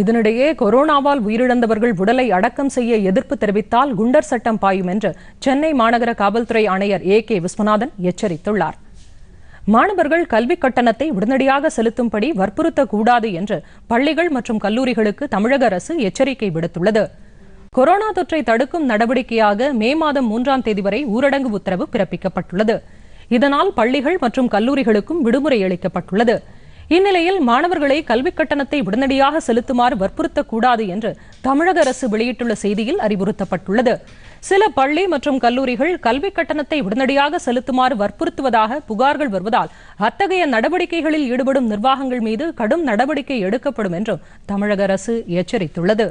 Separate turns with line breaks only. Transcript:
இதனிடையே கொரோனாவால் உயிரிழந்தவர்கள் உடலை அடக்கம் செய்ய எதிர்ப்பு தெரிவித்தால் குண்டர் சட்டம் பாயும் என்று சென்னை மாநகர காவல்துறை ஆணையர் ஏ கே விஸ்வநாதன் எச்சரித்துள்ளார் மாணவர்கள் கல்விக் கட்டணத்தை உடனடியாக செலுத்தும்படி வற்புறுத்தக்கூடாது என்று பள்ளிகள் மற்றும் கல்லூரிகளுக்கு தமிழக அரசு எச்சரிக்கை விடுத்துள்ளது கொரோனா தொற்றை தடுக்கும் நடவடிக்கையாக மே மாதம் மூன்றாம் தேதி வரை ஊரடங்கு உத்தரவு பிறப்பிக்கப்பட்டுள்ளது இதனால் பள்ளிகள் மற்றும் கல்லூரிகளுக்கும் விடுமுறை அளிக்கப்பட்டுள்ளது இந்நிலையில் மாணவர்களை கல்விக் கட்டணத்தை உடனடியாக செலுத்துமாறு வற்புறுத்தக்கூடாது என்று தமிழக அரசு வெளியிட்டுள்ள செய்தியில் அறிவுறுத்தப்பட்டுள்ளது சில பள்ளி மற்றும் கல்லூரிகள் கல்விக் கட்டணத்தை உடனடியாக செலுத்துமாறு வற்புறுத்துவதாக புகார்கள் வருவதால் அத்தகைய நடவடிக்கைகளில் ஈடுபடும் நிர்வாகங்கள் மீது கடும் நடவடிக்கை எடுக்கப்படும் என்றும் தமிழக அரசு எச்சரித்துள்ளது